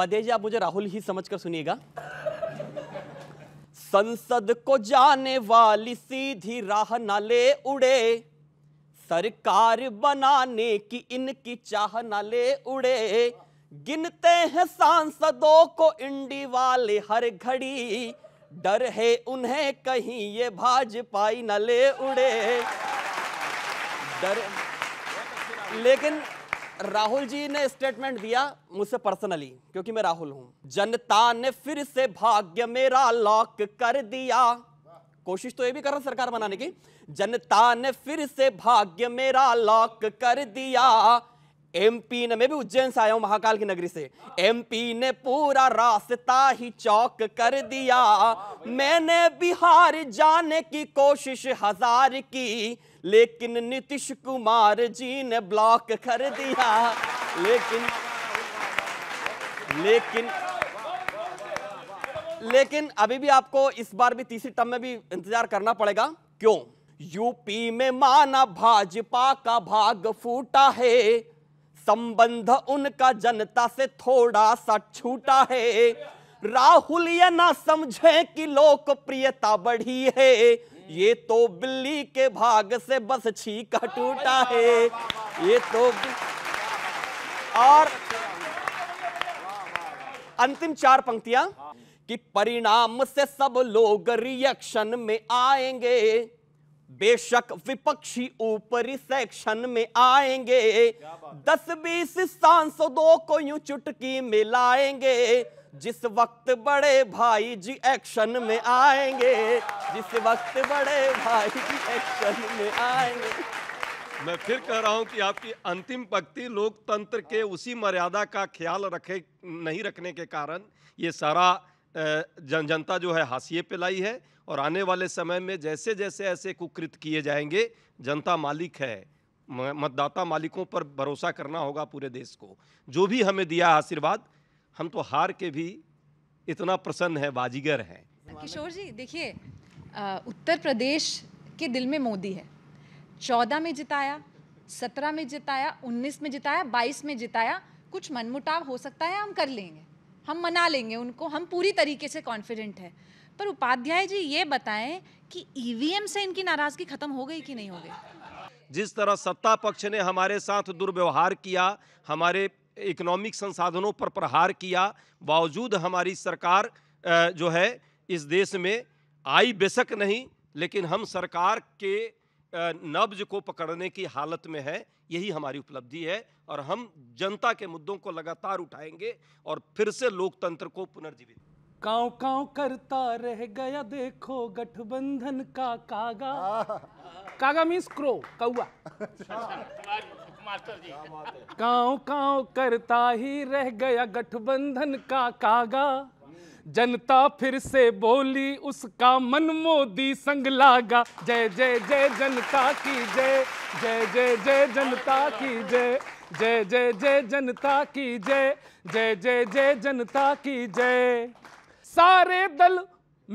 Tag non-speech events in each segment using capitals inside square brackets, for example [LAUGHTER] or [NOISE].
उपाध्याय जी आप मुझे राहुल ही समझकर सुनिएगा संसद को जाने वाली सीधी राह नाले उड़े सरकार बनाने की इनकी चाह नाले उड़े गिनते हैं सांसदों को इंडी वाले हर घड़ी डर है उन्हें कहीं ये भाजपाई न ले उड़े डर लेकिन राहुल जी ने स्टेटमेंट दिया मुझसे पर्सनली क्योंकि मैं राहुल हूं जनता ने फिर से भाग्य मेरा लॉक कर दिया कोशिश तो ये भी कर रहा सरकार बनाने की जनता ने फिर से भाग्य मेरा लॉक कर दिया एमपी ने मैं भी उज्जैन से आया हूं महाकाल की नगरी से एमपी ने पूरा रास्ता ही चौक कर दिया मैंने बिहार जाने की कोशिश हजार की लेकिन नीतीश कुमार जी ने ब्लॉक कर दिया लेकिन लेकिन लेकिन अभी भी आपको इस बार भी तीसरी टर्म में भी इंतजार करना पड़ेगा क्यों यूपी में माना भाजपा का भाग फूटा है संबंध उनका जनता से थोड़ा सा छूटा है राहुल ये ना समझे कि लोकप्रियता बढ़ी है ये तो बिल्ली के भाग से बस छीका टूटा है ये तो और अंतिम चार पंक्तियां कि परिणाम से सब लोग रिएक्शन में आएंगे बेशक विपक्षी ऊपरी सेक्शन में आएंगे दस बीस सांसदों को यूं चुटकी मिलाएंगे जिस वक्त बड़े भाई जी एक्शन में आएंगे जिस वक्त बड़े भाई जी एक्शन में आएंगे मैं फिर कह रहा हूं कि आपकी अंतिम पंक्ति लोकतंत्र के उसी मर्यादा का ख्याल रखे नहीं रखने के कारण ये सारा जन जनता जो है हाशिए पे लाई है और आने वाले समय में जैसे जैसे ऐसे कुकृत किए जाएंगे जनता मालिक है मतदाता मालिकों पर भरोसा करना होगा पूरे देश को जो भी हमें दिया आशीर्वाद हम तो हार के भी इतना प्रसन्न है बाजीगर हैं किशोर जी देखिए उत्तर प्रदेश के दिल में मोदी है चौदह में जिताया सत्रह में जिताया उन्नीस में जिताया बाईस में जिताया कुछ मनमुटाव हो सकता है हम कर लेंगे हम मना लेंगे उनको हम पूरी तरीके से कॉन्फिडेंट है पर उपाध्याय जी ये बताएं कि ईवीएम e से इनकी नाराजगी खत्म हो गई कि नहीं हो गई जिस तरह सत्ता पक्ष ने हमारे साथ दुर्व्यवहार किया हमारे इकोनॉमिक संसाधनों पर प्रहार किया बावजूद हमारी सरकार जो है इस देश में आई बेशक नहीं लेकिन हम सरकार के नब्ज को पकड़ने की हालत में है यही हमारी उपलब्धि है और हम जनता के मुद्दों को लगातार उठाएंगे और फिर से लोकतंत्र को पुनर्जीवित काव काव करता रह गया देखो गठबंधन का कागा कागा मीन्स क्रो कौआ मास्टर जी करता ही रह गया गठबंधन का कागा जनता फिर से बोली उसका मन मोदी संग लागा जय जय जय जनता की जय जय जय जय जनता की जय जय जय जय जनता की जय जय जय जय जनता की जय सारे दल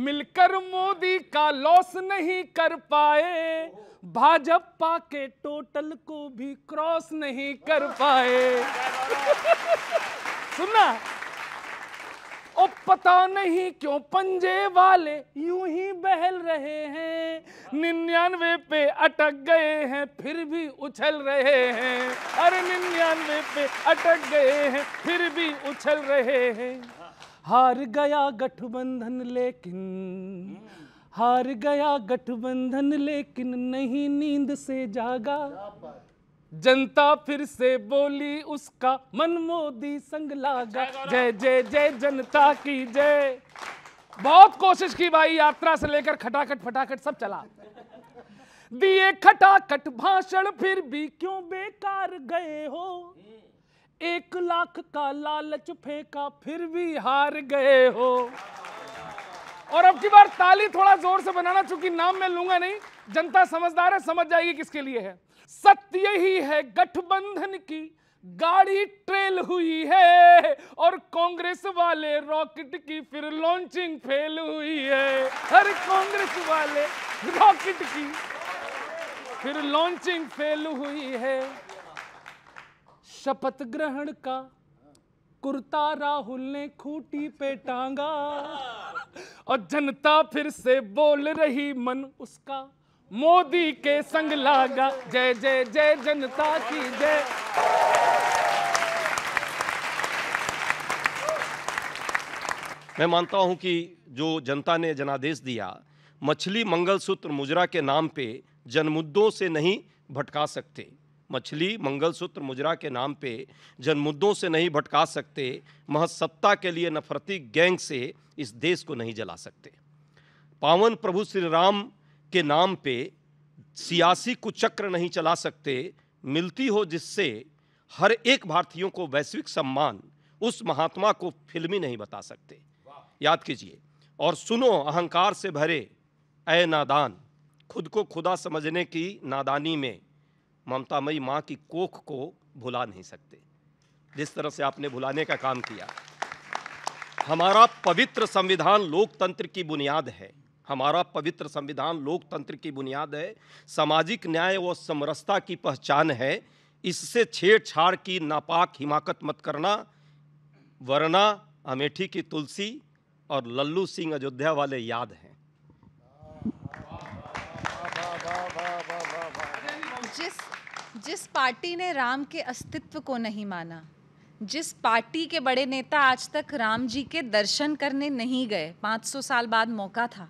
मिलकर मोदी का लॉस नहीं कर पाए भाजपा के टोटल को भी क्रॉस नहीं कर पाए सुना ओ पता नहीं क्यों पंजे वाले यूं ही बहल रहे हैं निन्यानवे पे अटक गए हैं फिर भी उछल रहे हैं अरे निन्यानवे पे अटक गए हैं फिर भी उछल रहे हैं हार गया गठबंधन लेकिन हार गया गठबंधन लेकिन नहीं नींद से जागा जनता फिर से बोली उसका मन मोदी संग लागा जय जय जय जनता की जय बहुत कोशिश की भाई यात्रा से लेकर खटाखट फटाखट सब चला दिए खटाखट भाषण फिर भी क्यों बेकार गए हो एक लाख का लालच फेंका फिर भी हार गए हो और अब की बार ताली थोड़ा जोर से बनाना चूंकि नाम मैं लूंगा नहीं जनता समझदार है समझ जाएगी किसके लिए है सत्य ही है गठबंधन की गाड़ी ट्रेल हुई है और कांग्रेस वाले रॉकेट की फिर लॉन्चिंग फेल हुई है हर कांग्रेस वाले रॉकेट की फिर लॉन्चिंग फेल हुई है शपथ ग्रहण का कुर्ता राहुल ने खूटी पे टांगा और जनता फिर से बोल रही मन उसका मोदी के संग लागा जय जय जय जनता की जय मैं मानता हूं कि जो जनता ने जनादेश दिया मछली मंगलसूत्र मुजरा के नाम पे जनमुद्दों से नहीं भटका सकते मछली मंगलसूत्र मुजरा के नाम पे मुद्दों से नहीं भटका सकते महसत्ता के लिए नफरती गैंग से इस देश को नहीं जला सकते पावन प्रभु श्री राम के नाम पे सियासी कुचक्र नहीं चला सकते मिलती हो जिससे हर एक भारतीयों को वैश्विक सम्मान उस महात्मा को फिल्मी नहीं बता सकते याद कीजिए और सुनो अहंकार से भरे ए नादान खुद को खुदा समझने की नादानी में ममतामयी माँ की कोख को भुला नहीं सकते जिस तरह से आपने भुलाने का काम किया हमारा पवित्र संविधान लोकतंत्र की बुनियाद है हमारा पवित्र संविधान लोकतंत्र की बुनियाद है सामाजिक न्याय व समरसता की पहचान है इससे छेड़छाड़ की नापाक हिमाकत मत करना वरना अमेठी की तुलसी और लल्लू सिंह अयोध्या वाले याद हैं जिस पार्टी ने राम के अस्तित्व को नहीं माना जिस पार्टी के बड़े नेता आज तक राम जी के दर्शन करने नहीं गए 500 साल बाद मौका था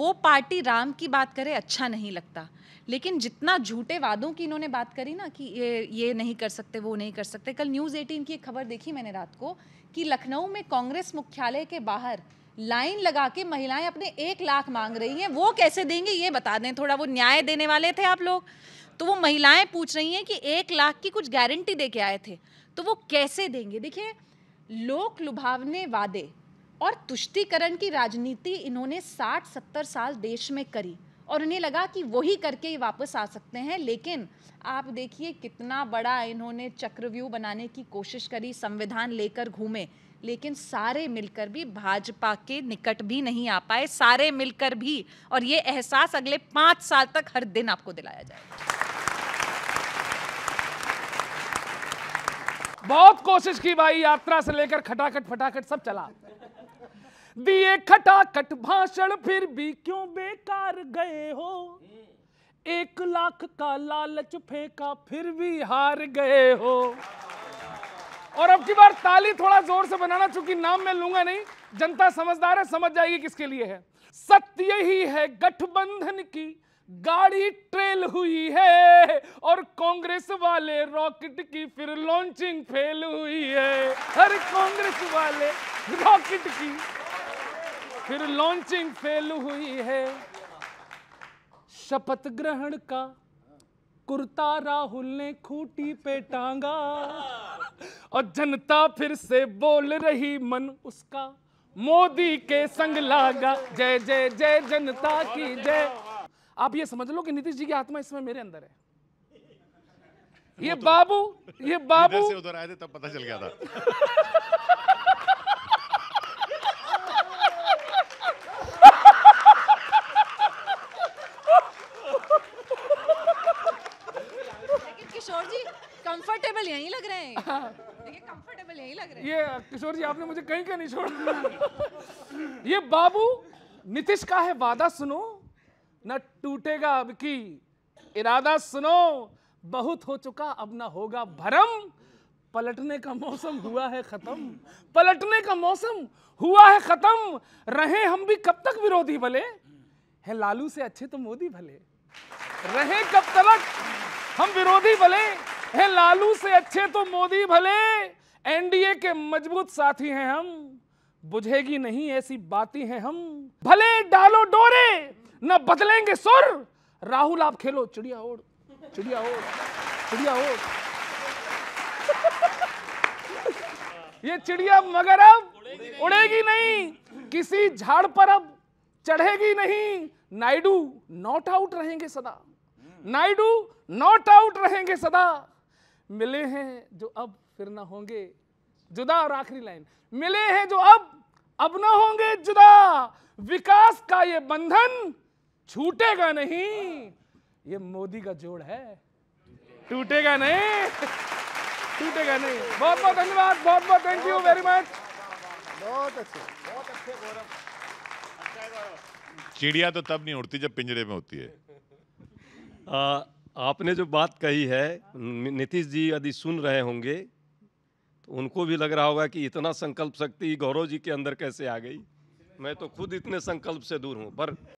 वो पार्टी राम की बात करे अच्छा नहीं लगता लेकिन जितना झूठे वादों की इन्होंने बात करी ना कि ये ये नहीं कर सकते वो नहीं कर सकते कल न्यूज़ 18 की एक खबर देखी मैंने रात को कि लखनऊ में कांग्रेस मुख्यालय के बाहर लाइन लगा के महिलाएं अपने एक लाख मांग रही हैं वो कैसे देंगे ये बता दें थोड़ा वो न्याय देने वाले थे आप लोग तो वो महिलाएं पूछ रही हैं कि एक लाख की कुछ गारंटी दे के आए थे तो वो कैसे देंगे देखिए लोक लुभावने वादे और तुष्टिकरण की राजनीति इन्होंने 60-70 साल देश में करी और उन्हें लगा कि वही करके ही वापस आ सकते हैं लेकिन आप देखिए कितना बड़ा इन्होंने चक्रव्यूह बनाने की कोशिश करी संविधान लेकर घूमे लेकिन सारे मिलकर भी भाजपा के निकट भी नहीं आ पाए सारे मिलकर भी और ये एहसास अगले पाँच साल तक हर दिन आपको दिलाया जाएगा बहुत कोशिश की भाई यात्रा से लेकर खटाखट फटाखट सब चला दिए खटाखट भाषण फिर भी क्यों बेकार गए हो एक लाख का लालच फेंका फिर भी हार गए हो और अब की बार ताली थोड़ा जोर से बनाना चूंकि नाम मैं लूंगा नहीं जनता समझदार है समझ जाएगी किसके लिए है सत्य ही है गठबंधन की गाड़ी ट्रेल हुई है और कांग्रेस वाले रॉकेट की फिर लॉन्चिंग फेल हुई है हर कांग्रेस वाले रॉकेट की फिर लॉन्चिंग फेल हुई है शपथ ग्रहण का कुर्ता राहुल ने खूटी पे टांगा और जनता फिर से बोल रही मन उसका मोदी के संग लागा जय जय जय जनता की जय आप ये समझ लो कि नीतीश जी की आत्मा इसमें मेरे अंदर है [LAUGHS] ये तो बाबू ये बाबू से उधर आए थे तब पता चल गया था किशोर जी कंफर्टेबल यही लग रहे हैं कंफर्टेबल हाँ। यही लग रहे हैं ये किशोर जी आपने मुझे कहीं का नहीं छोड़ा ये बाबू नीतीश का है वादा सुनो न टूटेगा अब की इरादा सुनो बहुत हो चुका अब ना होगा भरम पलटने का मौसम हुआ है खत्म पलटने का मौसम हुआ है खत्म रहे हम भी कब तक विरोधी भले है लालू से अच्छे तो मोदी भले रहे कब तक हम विरोधी भले है लालू से अच्छे तो मोदी भले एनडीए के मजबूत साथी हैं हम बुझेगी नहीं ऐसी बातें हैं हम भले डालो डोरे न बदलेंगे सुर राहुल आप खेलो चिड़िया ओढ़ चिड़िया ओढ़ चिड़िया ओढ़ ये चिड़िया मगर अब उड़ेगी, उड़ेगी नहीं किसी झाड़ पर अब चढ़ेगी नहीं नायडू नॉट आउट रहेंगे सदा नायडू नॉट आउट रहेंगे सदा मिले हैं जो अब फिर ना होंगे जुदा और आखिरी लाइन मिले हैं जो अब अब ना होंगे जुदा विकास का ये बंधन छूटेगा नहीं ये मोदी का जोड़ है टूटेगा नहीं टूटेगा नहीं बहुत बहुत धन्यवाद बहुत बहुत थैंक यू वेरी मच बहुत अच्छे बहुत अच्छे अच्छा गौरव चिड़िया तो तब नहीं उड़ती जब पिंजरे में होती है [LAUGHS] आ, आपने जो बात कही है नीतीश जी यदि सुन रहे होंगे तो उनको भी लग रहा होगा कि इतना संकल्प शक्ति गौरव जी के अंदर कैसे आ गई मैं तो खुद इतने संकल्प से दूर हूँ पर